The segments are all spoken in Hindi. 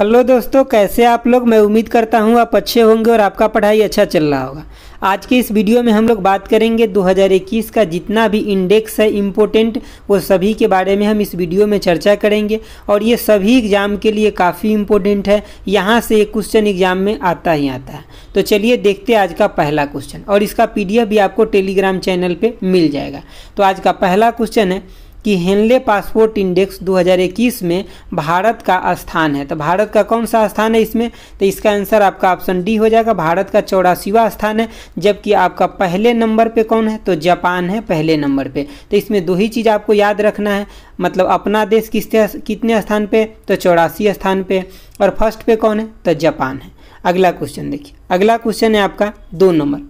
हेलो दोस्तों कैसे आप लोग मैं उम्मीद करता हूँ आप अच्छे होंगे और आपका पढ़ाई अच्छा चल रहा होगा आज के इस वीडियो में हम लोग बात करेंगे 2021 का जितना भी इंडेक्स है इम्पोर्टेंट वो सभी के बारे में हम इस वीडियो में चर्चा करेंगे और ये सभी एग्ज़ाम के लिए काफ़ी इम्पोर्टेंट है यहाँ से ये क्वेश्चन एग्ज़ाम में आता ही आता है तो चलिए देखते आज का पहला क्वेश्चन और इसका पी भी आपको टेलीग्राम चैनल पर मिल जाएगा तो आज का पहला क्वेश्चन है कि हेनले पासपोर्ट इंडेक्स 2021 में भारत का स्थान है तो भारत का कौन सा स्थान है इसमें तो इसका आंसर आपका ऑप्शन डी हो जाएगा भारत का चौरासीवा स्थान है जबकि आपका पहले नंबर पे कौन है तो जापान है पहले नंबर पे तो इसमें दो ही चीज़ आपको याद रखना है मतलब अपना देश किस कितने स्थान पर तो चौरासी स्थान पर और फर्स्ट पे कौन है तो जापान है अगला क्वेश्चन देखिए अगला क्वेश्चन है आपका दो नंबर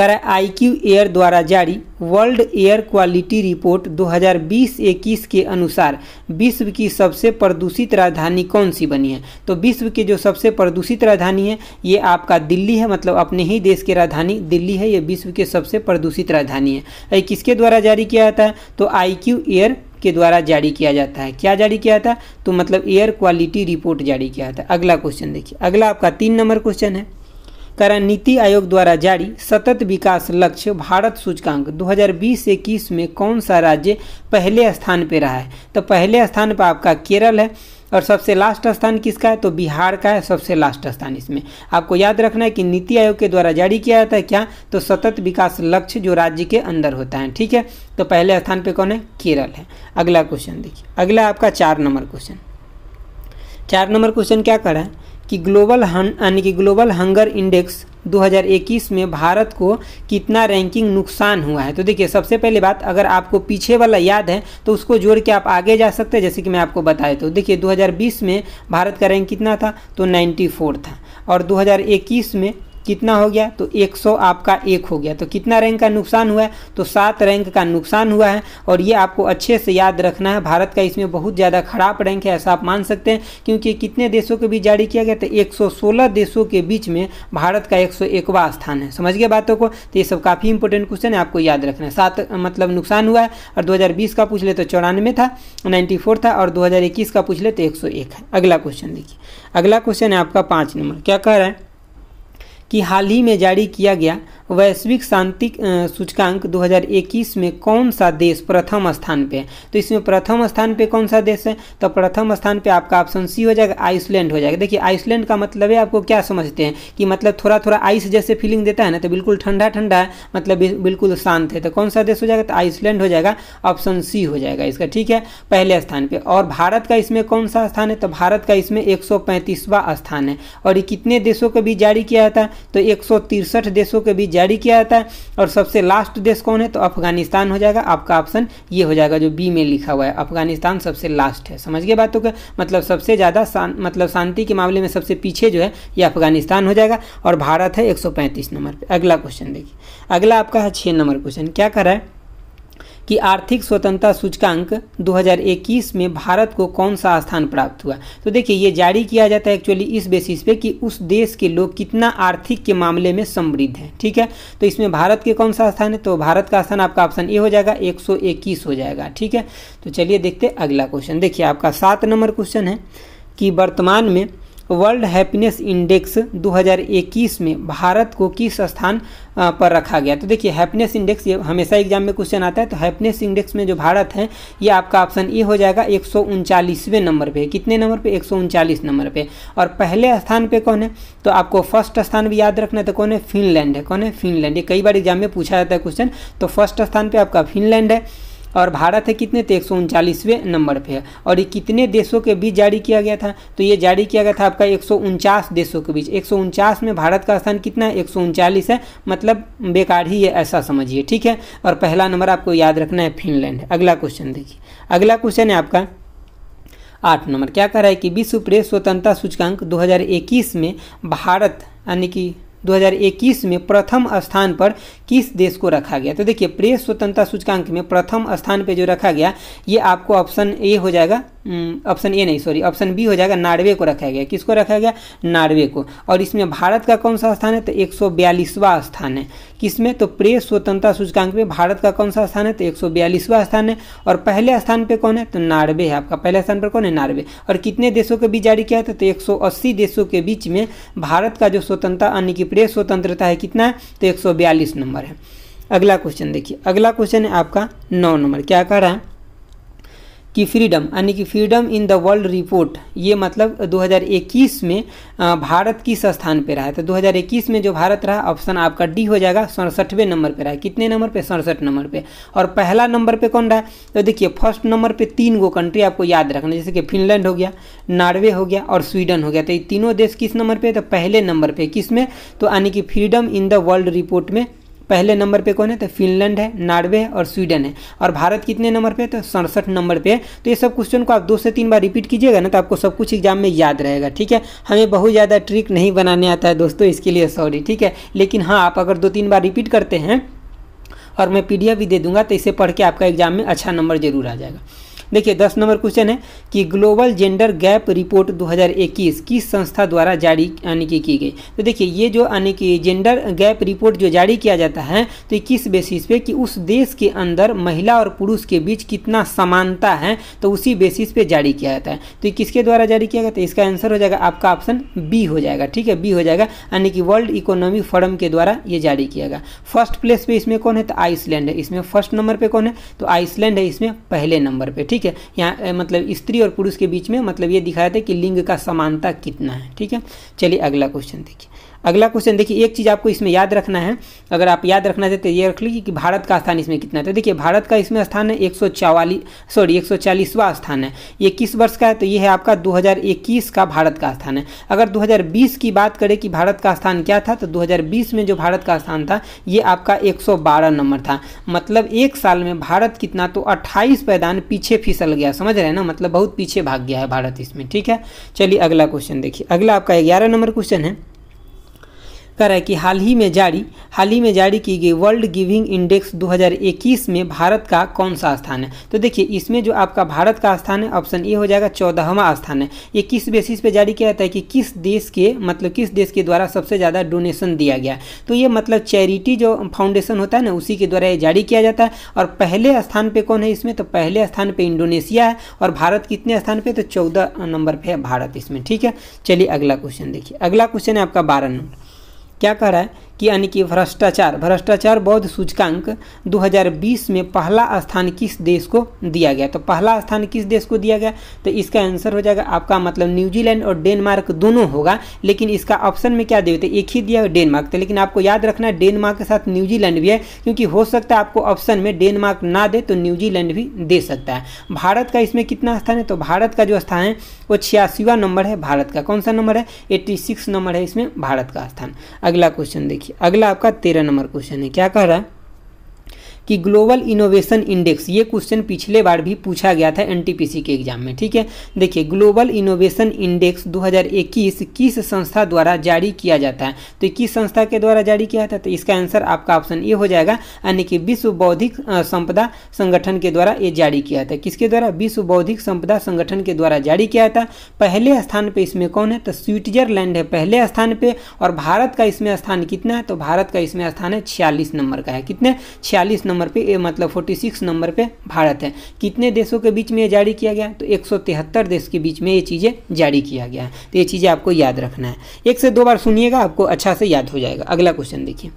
कर क्यू एयर द्वारा जारी वर्ल्ड एयर क्वालिटी रिपोर्ट 2020-21 के अनुसार विश्व की सबसे प्रदूषित राजधानी कौन सी बनी है तो विश्व की जो सबसे प्रदूषित राजधानी है ये आपका दिल्ली है मतलब अपने ही देश की राजधानी दिल्ली है ये विश्व के सबसे प्रदूषित राजधानी है ये किसके द्वारा जारी किया जाता है तो आई क्यू एयर के द्वारा जारी किया जाता है क्या जारी किया जाता है तो मतलब एयर क्वालिटी रिपोर्ट जारी किया जाता है अगला क्वेश्चन देखिए अगला आपका तीन नंबर क्वेश्चन है तरह नीति आयोग द्वारा जारी सतत विकास लक्ष्य भारत सूचकांक 2020-21 में कौन सा राज्य पहले स्थान पर रहा है तो पहले स्थान पर आपका केरल है और सबसे लास्ट स्थान किसका है तो बिहार का है सबसे लास्ट स्थान इसमें आपको याद रखना है कि नीति आयोग के द्वारा जारी किया जाता है क्या तो सतत विकास लक्ष्य जो राज्य के अंदर होता है ठीक है तो पहले स्थान पे कौन है केरल है अगला क्वेश्चन देखिए अगला आपका चार नंबर क्वेश्चन चार नंबर क्वेश्चन क्या रहा है कि ग्लोबल यानी कि ग्लोबल हंगर इंडेक्स 2021 में भारत को कितना रैंकिंग नुकसान हुआ है तो देखिए सबसे पहले बात अगर आपको पीछे वाला याद है तो उसको जोड़ के आप आगे जा सकते हैं जैसे कि मैं आपको बताया तो देखिए 2020 में भारत का रैंक कितना था तो 94 था और 2021 में कितना हो गया तो 100 आपका एक हो गया तो कितना रैंक का नुकसान हुआ है तो सात रैंक का नुकसान हुआ है और ये आपको अच्छे से याद रखना है भारत का इसमें बहुत ज़्यादा खराब रैंक है ऐसा आप मान सकते हैं क्योंकि कितने देशों के बीच जारी किया गया तो एक देशों के बीच में भारत का एक स्थान है समझ गए बातों को तो ये सब काफ़ी इंपॉर्टेंट क्वेश्चन है आपको याद रखना है सात मतलब नुकसान हुआ है और दो का पूछ ले तो चौरानवे था नाइन्टी था और दो का पूछ ले तो एक है अगला क्वेश्चन देखिए अगला क्वेश्चन है आपका पाँच नंबर क्या कह रहा है कि हाल ही में जारी किया गया वैश्विक शांति सूचकांक 2021 में कौन सा देश प्रथम स्थान पे है तो इसमें प्रथम स्थान पे कौन सा देश है तो प्रथम स्थान पे आपका ऑप्शन सी हो जाएगा आइसलैंड हो जाएगा देखिए आइसलैंड का मतलब है आपको क्या समझते हैं कि मतलब थोड़ा थोड़ा आइस जैसे फीलिंग देता है ना तो बिल्कुल ठंडा ठंडा है मतलब बिल्कुल शांत है तो कौन सा देश हो जाएगा तो आइसलैंड हो जाएगा ऑप्शन सी हो जाएगा इसका ठीक है पहले स्थान पर और भारत का इसमें कौन सा स्थान है तो भारत का इसमें एक स्थान है और ये कितने देशों को भी जारी किया जाता है तो एक देशों के बीच जारी किया जाता है और सबसे लास्ट देश कौन है तो अफगानिस्तान हो जाएगा आपका ऑप्शन ये हो जाएगा जो बी में लिखा हुआ है अफगानिस्तान सबसे लास्ट है समझ गए बातों का मतलब सबसे ज़्यादा मतलब शांति के मामले में सबसे पीछे जो है ये अफगानिस्तान हो जाएगा और भारत है एक नंबर पर अगला क्वेश्चन देखिए अगला आपका है छः नंबर क्वेश्चन क्या कर रहा है कि आर्थिक स्वतंत्रता सूचकांक 2021 में भारत को कौन सा स्थान प्राप्त हुआ तो देखिए ये जारी किया जाता है एक्चुअली इस बेसिस पे कि उस देश के लोग कितना आर्थिक के मामले में समृद्ध हैं ठीक है तो इसमें भारत के कौन सा स्थान है तो भारत का स्थान आपका ऑप्शन ए हो जाएगा एक हो जाएगा ठीक है तो चलिए देखते अगला क्वेश्चन देखिए आपका सात नंबर क्वेश्चन है कि वर्तमान में वर्ल्ड हैप्पीनेस इंडेक्स 2021 में भारत को किस स्थान पर रखा गया तो देखिए हैप्पीनेस इंडेक्स ये हमेशा एग्जाम में क्वेश्चन आता है तो हैप्पीनेस इंडेक्स में जो भारत है ये आपका ऑप्शन ए हो जाएगा एक नंबर पे कितने नंबर पे एक नंबर पे और पहले स्थान पे कौन है तो आपको फर्स्ट स्थान भी याद रखना तो कौन है फिनलैंड है कौन है फिनलैंड ये कई बार एग्जाम में पूछा जाता है क्वेश्चन तो फर्स्ट स्थान पर आपका फिनलैंड है और भारत है कितने तो एक नंबर पे है और ये कितने देशों के बीच जारी किया गया था तो ये जारी किया गया था आपका एक देशों के बीच एक में भारत का स्थान कितना है एक है मतलब बेकार ही है ऐसा समझिए ठीक है और पहला नंबर आपको याद रखना है फिनलैंड अगला क्वेश्चन देखिए अगला क्वेश्चन है आपका आठ नंबर क्या कह रहा है कि विश्व प्रेस स्वतंत्रता सूचकांक 2021 में भारत यानी कि 2021 में प्रथम स्थान पर किस देश को रखा गया तो देखिए प्रेस स्वतंत्रता सूचकांक में प्रथम स्थान पर जो रखा गया ये आपको ऑप्शन ए हो जाएगा ऑप्शन हम्म, ए नहीं सॉरी ऑप्शन बी हो जाएगा नार्वे को रखा गया किसको रखा गया नार्वे को और इसमें भारत का कौन सा स्थान है तो एक स्थान है किसमें तो प्रेस स्वतंत्रता सूचकांक में भारत का कौन सा स्थान है तो एक स्थान है और पहले स्थान पर कौन है तो नार्वे है आपका पहले स्थान पर कौन है नार्वे और कितने देशों के बीच जारी किया है तो एक देशों के बीच में भारत का जो स्वतंत्रता यानी कि प्रेस स्वतंत्रता है कितना है तो एक नंबर है अगला क्वेश्चन देखिए अगला क्वेश्चन है आपका नौ नंबर क्या कह रहा है की फ्रीडम यानी कि freedom in the world report ये मतलब 2021 में भारत किस स्थान पर रहा है तो 2021 में जो भारत रहा ऑप्शन आपका डी हो जाएगा सड़सठवें नंबर पर रहा है कितने नंबर पे सड़सठ नंबर पे और पहला नंबर पे कौन रहा है तो देखिए फर्स्ट नंबर पे तीन गो कंट्री आपको याद रखना जैसे कि फिनलैंड हो गया नॉर्वे हो गया और स्वीडन हो गया तो ये तीनों देश किस नंबर पर तो पहले नंबर पर किस में तो यानी कि freedom in the world report में पहले नंबर पे कौन है तो फिनलैंड है नॉर्वे और स्वीडन है और भारत कितने नंबर पे तो सड़सठ नंबर पे तो ये सब क्वेश्चन को आप दो से तीन बार रिपीट कीजिएगा ना तो आपको सब कुछ एग्जाम में याद रहेगा ठीक है हमें बहुत ज़्यादा ट्रिक नहीं बनाने आता है दोस्तों इसके लिए सॉरी ठीक है लेकिन हाँ आप अगर दो तीन बार रिपीट करते हैं और मैं पी भी दे दूंगा तो इसे पढ़ के आपका एग्जाम में अच्छा नंबर जरूर आ जाएगा देखिए दस नंबर क्वेश्चन है कि ग्लोबल जेंडर गैप रिपोर्ट 2021 किस संस्था द्वारा जारी यानी कि की गई तो देखिए ये जो यानी कि जेंडर गैप रिपोर्ट जो जारी किया जाता है तो किस बेसिस पे कि उस देश के अंदर महिला और पुरुष के बीच कितना समानता है तो उसी बेसिस पे जारी किया जाता है तो किसके द्वारा जारी किया जाता है इसका आंसर हो जाएगा आपका ऑप्शन बी हो जाएगा ठीक है बी हो जाएगा यानी कि वर्ल्ड इकोनॉमिक फोरम के द्वारा ये जारी किया गया फर्स्ट प्लेस पर इसमें कौन है तो आइसलैंड है इसमें फर्स्ट नंबर पर कौन है तो आइसलैंड है इसमें पहले नंबर पर ठीक ठीक है यहाँ मतलब स्त्री और पुरुष के बीच में मतलब ये दिखाया था कि लिंग का समानता कितना है ठीक है चलिए अगला क्वेश्चन देखिए अगला क्वेश्चन देखिए एक चीज़ आपको इसमें याद रखना है अगर आप याद रखना चाहते तो ये रख लीजिए कि भारत का स्थान इसमें कितना है तो देखिए भारत का इसमें स्थान है एक सॉरी एक स्थान है ये किस वर्ष का है तो ये है आपका 2021 का भारत का स्थान है अगर 2020 की बात करें कि भारत का स्थान क्या था तो 2020 में जो भारत का स्थान था ये आपका 112 नंबर था मतलब एक साल में भारत कितना तो 28 पैदान पीछे फिसल गया समझ रहे हैं ना मतलब बहुत पीछे भाग गया है भारत इसमें ठीक है चलिए अगला क्वेश्चन देखिए अगला आपका ग्यारह नंबर क्वेश्चन है कह रहा है कि हाल ही में जारी हाल ही में जारी की गई वर्ल्ड गिविंग इंडेक्स 2021 में भारत का कौन सा स्थान है तो देखिए इसमें जो आपका भारत का स्थान है ऑप्शन ए हो जाएगा चौदहवा स्थान है ये किस बेसिस पे जारी किया जाता है कि किस देश के मतलब किस देश के द्वारा सबसे ज़्यादा डोनेशन दिया गया तो ये मतलब चैरिटी जो फाउंडेशन होता है ना उसी के द्वारा ये जारी किया जाता है और पहले स्थान पर कौन है इसमें तो पहले स्थान पर इंडोनेशिया है और भारत कितने स्थान पर तो चौदह नंबर पर है भारत इसमें ठीक है चलिए अगला क्वेश्चन देखिए अगला क्वेश्चन है आपका बारह नंबर क्या कह रहा है कि यानी कि भ्रष्टाचार भ्रष्टाचार बौद्ध सूचकांक 2020 में पहला स्थान किस देश को दिया गया तो पहला स्थान किस देश को दिया गया तो इसका आंसर हो जाएगा आपका मतलब न्यूजीलैंड और डेनमार्क दोनों होगा लेकिन इसका ऑप्शन में क्या देते तो एक ही दिया डेनमार्क तो लेकिन आपको याद रखना है डेनमार्क के साथ न्यूजीलैंड भी है क्योंकि हो सकता है आपको ऑप्शन में डेनमार्क ना दे तो न्यूजीलैंड भी दे सकता है भारत का इसमें कितना स्थान है तो भारत का जो स्थान है वो छियासीवा नंबर है भारत का कौन सा नंबर है एट्टी नंबर है इसमें भारत का स्थान अगला क्वेश्चन देखिए अगला आपका तेरह नंबर क्वेश्चन है क्या कह रहा है कि ग्लोबल इनोवेशन इंडेक्स ये क्वेश्चन पिछले बार भी पूछा गया था एनटीपीसी के एग्जाम में ठीक है देखिए ग्लोबल इनोवेशन इंडेक्स 2021 किस संस्था द्वारा जारी किया जाता है तो किस संस्था के द्वारा जारी किया जाता है तो इसका आंसर आपका ऑप्शन ए हो जाएगा यानी कि विश्व बौद्धिक संपदा संगठन के द्वारा ये जारी किया था किसके द्वारा विश्व बौद्धिक संपदा संगठन के द्वारा जारी किया था पहले स्थान पे इसमें कौन है तो स्विट्जरलैंड है पहले स्थान पे और भारत का इसमें स्थान कितना है तो भारत का इसमें स्थान है छियालीस नंबर का है कितने छियालीस नंबर नंबर पे ए मतलब फोर्टी सिक्स नंबर पे भारत है कितने देशों के बीच में ये जारी किया गया तो एक सौ तिहत्तर देश के बीच में ये चीज़ें जारी किया गया है तो ये चीज़ें आपको याद रखना है एक से दो बार सुनिएगा आपको अच्छा से याद हो जाएगा अगला क्वेश्चन देखिए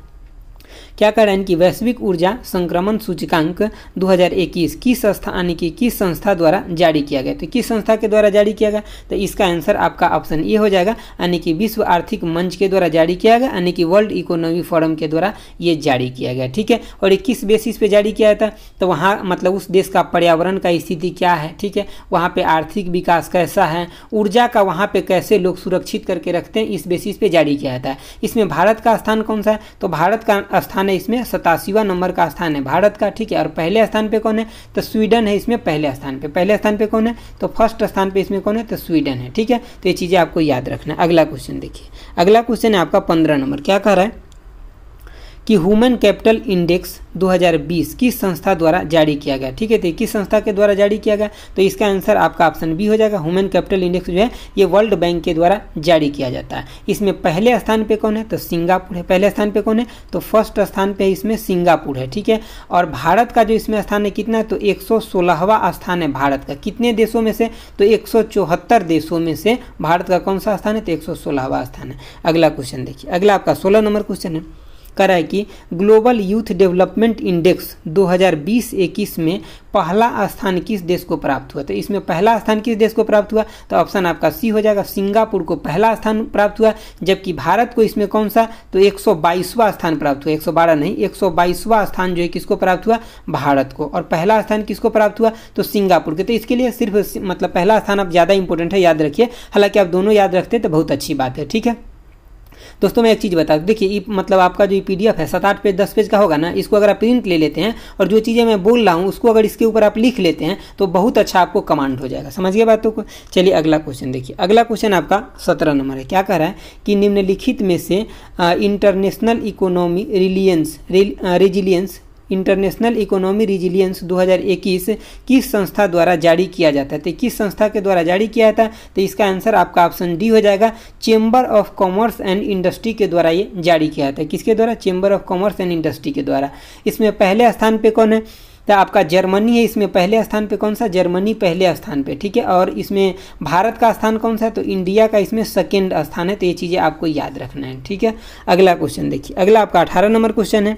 क्या कारण कि वैश्विक ऊर्जा संक्रमण सूचकांक 2021 किस संस्था यानी कि किस संस्था द्वारा जारी किया गया तो किस संस्था के द्वारा जारी किया गया तो इसका आंसर आपका ऑप्शन ए हो जाएगा यानी कि विश्व आर्थिक मंच के द्वारा जारी किया गया यानी कि वर्ल्ड इकोनॉमी फोरम के द्वारा ये जारी किया गया ठीक है और ये किस बेसिस पे जारी किया था तो वहाँ मतलब उस देश का पर्यावरण का स्थिति क्या है ठीक है वहाँ पे आर्थिक विकास कैसा है ऊर्जा का वहाँ पे कैसे लोग सुरक्षित करके रखते हैं इस बेसिस पे जारी किया जाता है इसमें भारत का स्थान कौन सा है तो भारत का स्थान स्थान है इसमें सतासीवा नंबर का स्थान है भारत का ठीक है और पहले स्थान पे कौन है तो स्वीडन है इसमें पहले स्थान पे पहले स्थान पे कौन है तो फर्स्ट स्थान पे इसमें कौन है तो स्वीडन है ठीक है तो ये चीज़ें आपको याद रखना अगला क्वेश्चन देखिए अगला क्वेश्चन है आपका पंद्रह नंबर क्या कह रहा है कि ह्यूमन कैपिटल इंडेक्स 2020 किस संस्था द्वारा जारी किया गया ठीक है तो किस संस्था के द्वारा जारी किया गया तो इसका आंसर आपका ऑप्शन बी हो जाएगा ह्यूमन कैपिटल इंडेक्स जो है ये वर्ल्ड बैंक के द्वारा जारी किया जाता है इसमें पहले स्थान पे कौन है तो सिंगापुर है पहले स्थान पे कौन है तो फर्स्ट स्थान पर इसमें सिंगापुर है ठीक है और भारत का जो इसमें स्थान है कितना है तो एक स्थान है भारत का कितने देशों में से तो एक देशों में से भारत का कौन सा स्थान है तो एक स्थान है अगला क्वेश्चन देखिए अगला आपका सोलह नंबर क्वेश्चन है कराए कि ग्लोबल यूथ डेवलपमेंट इंडेक्स 2020-21 में पहला स्थान किस देश को प्राप्त हुआ तो इसमें पहला स्थान किस देश को प्राप्त हुआ तो ऑप्शन आपका सी हो जाएगा सिंगापुर को पहला स्थान प्राप्त हुआ जबकि भारत को इसमें कौन सा तो एक स्थान प्राप्त हुआ एक नहीं एक स्थान जो है किसको प्राप्त हुआ भारत को और पहला स्थान किसको प्राप्त हुआ तो सिंगापुर के तो इसके लिए सिर्फ मतलब पहला स्थान आप ज़्यादा इंपॉर्टेंट है याद रखिए हालांकि आप दोनों याद रखते तो बहुत अच्छी बात है ठीक है दोस्तों मैं एक चीज़ बता दूँ देखिए मतलब आपका जो पी है सात आठ पेज दस पेज का होगा ना इसको अगर आप प्रिंट ले लेते हैं और जो चीज़ें मैं बोल रहा हूँ उसको अगर इसके ऊपर आप लिख लेते हैं तो बहुत अच्छा आपको कमांड हो जाएगा समझिए बातों को चलिए अगला क्वेश्चन देखिए अगला क्वेश्चन आपका सत्रह नंबर है क्या कह रहा है कि निम्नलिखित में से international economy reliance resilience international economy resilience 2021 किस संस्था द्वारा जारी किया जाता है तो किस संस्था के द्वारा जारी किया जाता है तो इसका आंसर आपका ऑप्शन डी हो जाएगा chamber of commerce and industry के द्वारा ये जारी किया जाता है किसके द्वारा chamber of commerce and industry के द्वारा इसमें पहले स्थान पर कौन है तो आपका जर्मनी है इसमें पहले स्थान पे कौन सा जर्मनी पहले स्थान पे ठीक है और इसमें भारत का स्थान कौन सा है तो इंडिया का इसमें सेकेंड स्थान है तो ये चीज़ें आपको याद रखना है ठीक है अगला क्वेश्चन देखिए अगला आपका अठारह नंबर क्वेश्चन है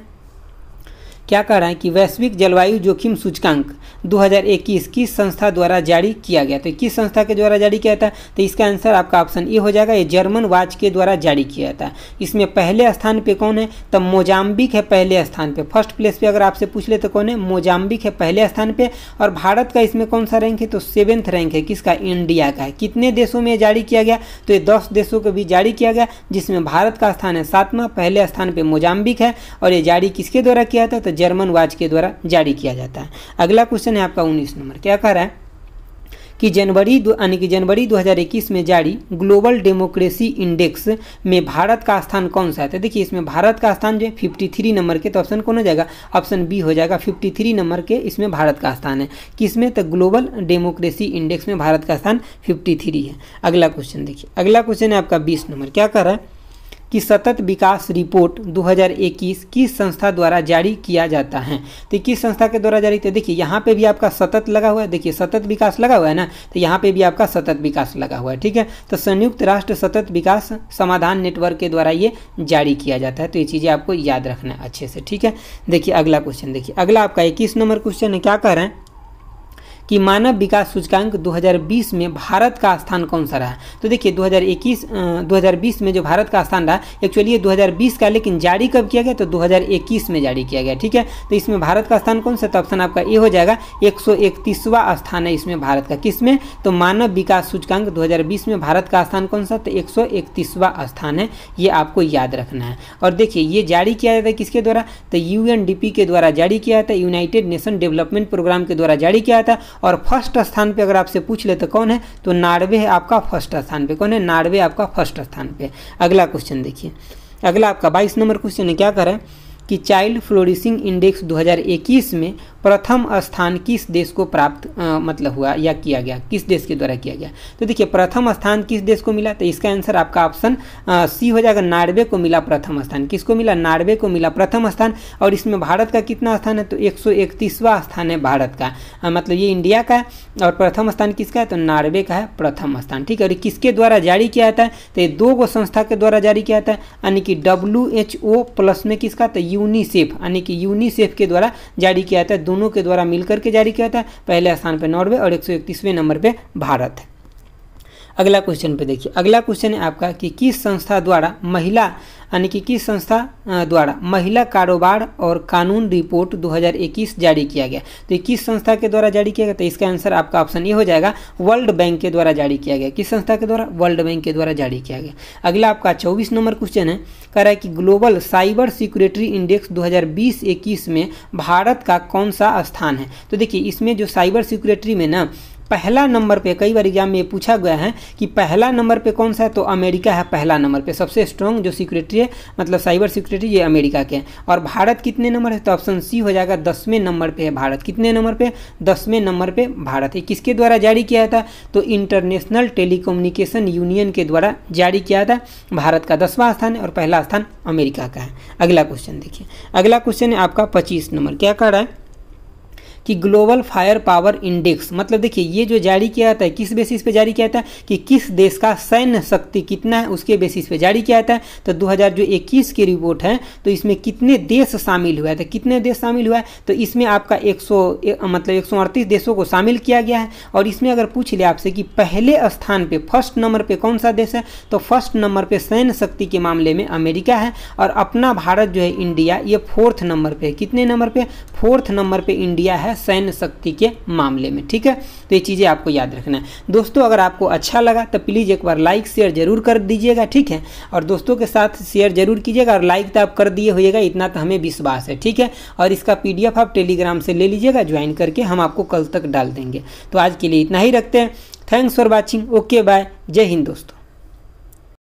क्या कह रहा है कि वैश्विक जलवायु जोखिम सूचकांक 2021 किस संस्था द्वारा जारी किया गया तो किस संस्था के द्वारा जारी किया था तो इसका आंसर आपका ऑप्शन ए हो जाएगा ये जर्मन वाच के द्वारा जारी किया था इसमें पहले स्थान पे कौन है तो मोजाम्बिक है पहले स्थान पे फर्स्ट प्लेस पे अगर आपसे पूछ ले तो कौन है मोजाम्बिक है पहले स्थान पर और भारत का इसमें कौन सा रैंक है तो सेवेंथ रैंक है किसका इंडिया का है कितने देशों में जारी किया गया तो ये दस देशों को भी जारी किया गया जिसमें भारत का स्थान है सातवां पहले स्थान पर मोजाम्बिक है और ये जारी किसके द्वारा किया था तो जर्मन वाज के द्वारा जारी किया जाता है अगला क्वेश्चन है आपका उन्नीस नंबर क्या कह रहा है कि जनवरी यानी कि जनवरी 2021 में जारी ग्लोबल डेमोक्रेसी इंडेक्स में भारत का स्थान कौन सा है तो देखिए इसमें भारत का स्थान जो है फिफ्टी नंबर के तो ऑप्शन कौन हो जाएगा ऑप्शन बी हो जाएगा 53 नंबर के इसमें भारत का स्थान है किसमें तो ग्लोबल डेमोक्रेसी इंडेक्स में भारत का स्थान 53 है अगला क्वेश्चन देखिए अगला क्वेश्चन है आपका बीस नंबर क्या कर रहा है की सतत विकास रिपोर्ट 2021 किस संस्था द्वारा जारी किया जाता है तो किस संस्था के द्वारा जारी तो देखिए यहाँ पे भी आपका सतत लगा हुआ है देखिए सतत विकास लगा हुआ है ना तो यहाँ पे भी आपका सतत विकास लगा हुआ है ठीक है तो संयुक्त राष्ट्र सतत विकास समाधान नेटवर्क के द्वारा ये जारी किया जाता है तो ये चीज़ें आपको याद रखना अच्छे से ठीक है देखिए अगला क्वेश्चन देखिए अगला आपका इक्कीस नंबर क्वेश्चन है क्या कह रहे हैं कि मानव विकास सूचकांक 2020 में भारत का स्थान कौन सा रहा तो देखिए 2021 2020 में जो भारत का स्थान रहा एक्चुअली ये 2020 का लेकिन जारी कब किया गया तो 2021 में जारी किया गया ठीक है तो इसमें भारत का स्थान कौन सा तो ऑप्शन आपका ए हो जाएगा एक स्थान है इसमें भारत का किस में तो मानव विकास सूचकांक 2020 में भारत का स्थान कौन सा तो एक स्थान है ये आपको याद रखना है और देखिए ये जारी किया जाता है किसके द्वारा तो यू के द्वारा जारी किया जाता है यूनाइटेड नेशन डेवलपमेंट प्रोग्राम के द्वारा जारी किया था और फर्स्ट स्थान पे अगर आपसे पूछ ले तो कौन है तो नार्वे है आपका फर्स्ट स्थान पे कौन है नार्वे आपका फर्स्ट स्थान पे अगला क्वेश्चन देखिए अगला आपका बाईस नंबर क्वेश्चन है क्या करें कि चाइल्ड फ्लोरिसिंग इंडेक्स 2021 में प्रथम स्थान किस देश को प्राप्त आ, मतलब हुआ या किया गया किस देश के द्वारा किया गया तो देखिए प्रथम स्थान किस देश को मिला तो इसका आंसर आपका ऑप्शन सी हो जाएगा नार्वे को मिला प्रथम स्थान किसको मिला नार्वे को मिला प्रथम स्थान और इसमें भारत का कितना स्थान है तो एक स्थान है भारत का आ, मतलब ये इंडिया का है और प्रथम स्थान किसका है तो नार्वे का है प्रथम स्थान ठीक है और किसके द्वारा जारी किया जाता है तो ये दो गो संस्था के द्वारा जारी किया जाता है यानी कि डब्ल्यू प्लस में किसका तो यूनिसेफ यानी कि यूनिसेफ के द्वारा जारी किया था दोनों के द्वारा मिलकर के जारी किया था पहले स्थान पर नॉर्वे और एक नंबर पर भारत अगला क्वेश्चन पे देखिए अगला क्वेश्चन है आपका कि किस संस्था द्वारा महिला यानी कि किस संस्था द्वारा महिला कारोबार और कानून रिपोर्ट 2021 जारी किया गया तो किस संस्था के द्वारा जारी किया गया तो इसका आंसर आपका ऑप्शन ये हो जाएगा वर्ल्ड बैंक के द्वारा जारी किया गया किस संस्था के द्वारा वर्ल्ड बैंक के द्वारा जारी किया गया अगला आपका चौबीस नंबर क्वेश्चन है कह रहा है कि ग्लोबल साइबर सिक्योरिटी इंडेक्स 2020-21 में भारत का कौन सा स्थान है तो देखिए इसमें जो साइबर सिक्योरिटी में ना पहला नंबर पे कई बार एग्जाम में पूछा गया है कि पहला नंबर पे कौन सा है तो अमेरिका है पहला नंबर पे सबसे स्ट्रॉन्ग जो सिक्योरिटी है मतलब साइबर सिक्योरिटी ये अमेरिका के हैं और भारत कितने नंबर है तो ऑप्शन सी हो जाएगा दसवें नंबर पे है भारत कितने नंबर पे दसवें नंबर पे भारत है किसके द्वारा जारी किया था तो इंटरनेशनल टेलीकम्युनिकेशन यूनियन के द्वारा जारी किया था भारत का दसवां स्थान है और पहला स्थान अमेरिका का है अगला क्वेश्चन देखिए अगला क्वेश्चन है आपका पच्चीस नंबर क्या कर रहा है कि ग्लोबल फायर पावर इंडेक्स मतलब देखिए ये जो जारी किया जाता है किस बेसिस पे जारी किया जाता है कि किस देश का सैन्य शक्ति कितना है उसके बेसिस पे जारी किया जाता है तो दो की रिपोर्ट है तो इसमें कितने देश शामिल हुआ है तो कितने देश शामिल हुआ है तो इसमें आपका एक मतलब एक देशों को शामिल किया गया है और इसमें अगर पूछ ले आपसे कि पहले स्थान पर फर्स्ट नंबर पर कौन सा देश है तो फर्स्ट नंबर पर सैन्य शक्ति के मामले में अमेरिका है और अपना भारत जो है इंडिया ये फोर्थ नंबर पर कितने नंबर पर फोर्थ नंबर पर इंडिया है है सैन्य शक्ति के मामले में ठीक है तो ये चीज़ें आपको याद रखना है दोस्तों अगर आपको अच्छा लगा तो प्लीज़ एक बार लाइक शेयर जरूर कर दीजिएगा ठीक है और दोस्तों के साथ शेयर जरूर कीजिएगा और लाइक तो आप कर दिए होइएगा इतना तो हमें विश्वास है ठीक है और इसका पी आप टेलीग्राम से ले लीजिएगा ज्वाइन करके हम आपको कल तक डाल देंगे तो आज के लिए इतना ही रखते हैं thanks for watching okay bye जय हिंद दोस्तों